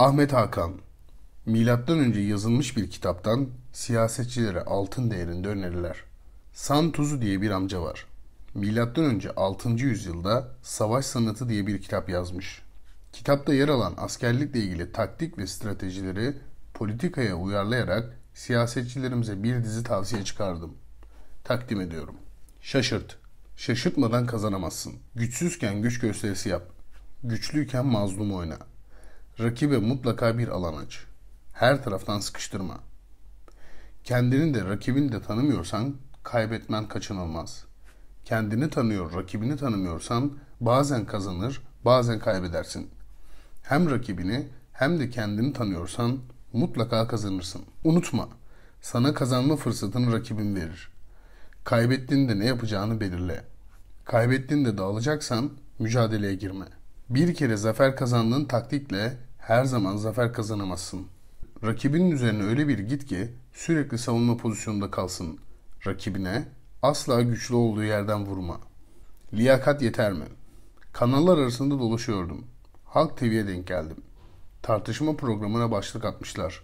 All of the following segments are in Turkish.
Ahmet Hakan Milattan önce yazılmış bir kitaptan siyasetçilere altın değerinde öneriler. San Tuzu diye bir amca var. Milattan önce 6. yüzyılda Savaş Sanatı diye bir kitap yazmış. Kitapta yer alan askerlikle ilgili taktik ve stratejileri politikaya uyarlayarak siyasetçilerimize bir dizi tavsiye çıkardım. Takdim ediyorum. Şaşırt. Şaşırtmadan kazanamazsın. Güçsüzken güç gösterisi yap. Güçlüyken mazlum oyna. Rakibe mutlaka bir alan aç. Her taraftan sıkıştırma. Kendini de rakibini de tanımıyorsan kaybetmen kaçınılmaz. Kendini tanıyor, rakibini tanımıyorsan bazen kazanır, bazen kaybedersin. Hem rakibini hem de kendini tanıyorsan mutlaka kazanırsın. Unutma, sana kazanma fırsatını rakibin verir. Kaybettiğinde ne yapacağını belirle. Kaybettiğinde dağılacaksan mücadeleye girme. Bir kere zafer kazandığın taktikle her zaman zafer kazanamazsın. Rakibinin üzerine öyle bir git ki sürekli savunma pozisyonunda kalsın. Rakibine asla güçlü olduğu yerden vurma. Liyakat yeter mi? Kanallar arasında dolaşıyordum. Halk TV'ye denk geldim. Tartışma programına başlık atmışlar.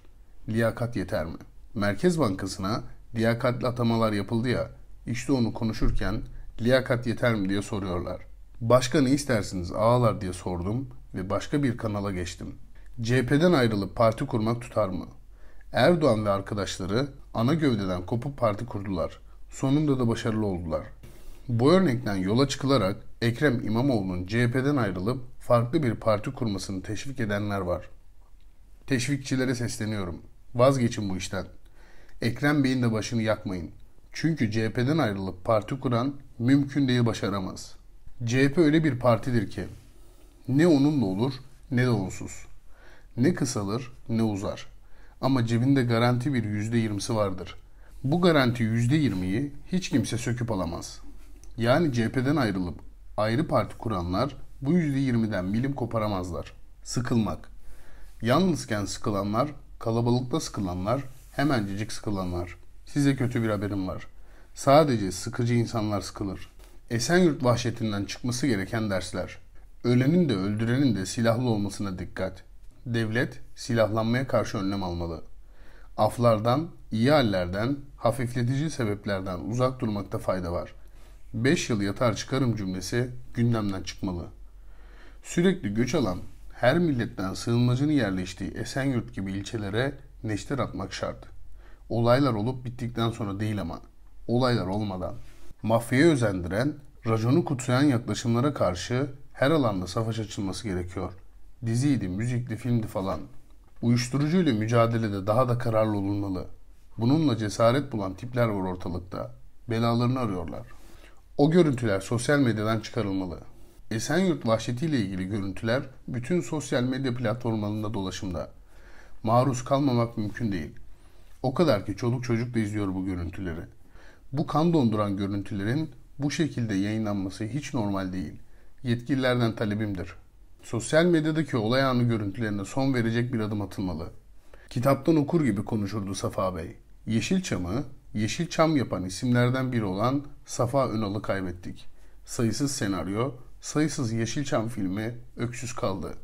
Liyakat yeter mi? Merkez Bankası'na liyakatli atamalar yapıldı ya, işte onu konuşurken liyakat yeter mi diye soruyorlar. Başka ne istersiniz ağalar diye sordum ve başka bir kanala geçtim. CHP'den ayrılıp parti kurmak tutar mı? Erdoğan ve arkadaşları ana gövdeden kopup parti kurdular. Sonunda da başarılı oldular. Bu örnekten yola çıkılarak Ekrem İmamoğlu'nun CHP'den ayrılıp farklı bir parti kurmasını teşvik edenler var. Teşvikçilere sesleniyorum. Vazgeçin bu işten. Ekrem Bey'in de başını yakmayın. Çünkü CHP'den ayrılıp parti kuran mümkün değil başaramaz. CHP öyle bir partidir ki ne onunla olur ne de onsuz. Ne kısalır ne uzar. Ama cebinde garanti bir %20'si vardır. Bu garanti %20'yi hiç kimse söküp alamaz. Yani CHP'den ayrılıp ayrı parti kuranlar bu %20'den milim koparamazlar. Sıkılmak. Yalnızken sıkılanlar, kalabalıkta sıkılanlar, hemencecik sıkılanlar. Size kötü bir haberim var. Sadece sıkıcı insanlar sıkılır. Esenyurt vahşetinden çıkması gereken dersler. Ölenin de öldürenin de silahlı olmasına dikkat devlet silahlanmaya karşı önlem almalı. Aflardan, iyi hallerden, hafifletici sebeplerden uzak durmakta fayda var. 5 yıl yatar çıkarım cümlesi gündemden çıkmalı. Sürekli göç alan, her milletten sığınmacını yerleştiği Esenyurt gibi ilçelere neşter atmak şart. Olaylar olup bittikten sonra değil ama, olaylar olmadan. Mafyaya özendiren, raconu kutsayan yaklaşımlara karşı her alanda savaş açılması gerekiyor.'' Diziydi, müzikli, filmdi falan. Uyuşturucuyla mücadelede daha da kararlı olunmalı. Bununla cesaret bulan tipler var ortalıkta. Belalarını arıyorlar. O görüntüler sosyal medyadan çıkarılmalı. Esenyurt vahşetiyle ilgili görüntüler bütün sosyal medya platformlarında dolaşımda. Maruz kalmamak mümkün değil. O kadar ki çoluk çocuk da izliyor bu görüntüleri. Bu kan donduran görüntülerin bu şekilde yayınlanması hiç normal değil. Yetkililerden talebimdir.'' Sosyal medyadaki olay anı görüntülerine son verecek bir adım atılmalı. Kitaptan okur gibi konuşurdu Safa Bey. Yeşilçam'ı Yeşilçam yapan isimlerden biri olan Safa Önal'ı kaybettik. Sayısız senaryo, sayısız Yeşilçam filmi öksüz kaldı.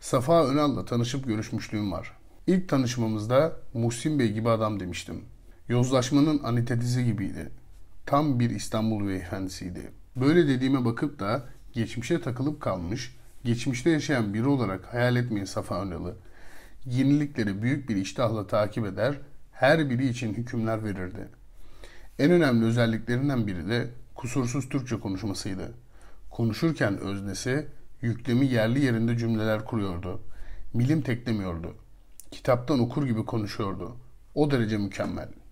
Safa Önal'la tanışıp görüşmüşlüğüm var. İlk tanışmamızda Muhsin Bey gibi adam demiştim. Yozlaşmanın antitezi gibiydi. Tam bir İstanbul beyefendisiydi. Böyle dediğime bakıp da geçmişe takılıp kalmış, Geçmişte yaşayan biri olarak hayal etmeyin Safa Önal'ı. Yenilikleri büyük bir iştahla takip eder, her biri için hükümler verirdi. En önemli özelliklerinden biri de kusursuz Türkçe konuşmasıydı. Konuşurken öznesi, yüklemi yerli yerinde cümleler kuruyordu. Milim teklemiyordu. Kitaptan okur gibi konuşuyordu. O derece mükemmel.''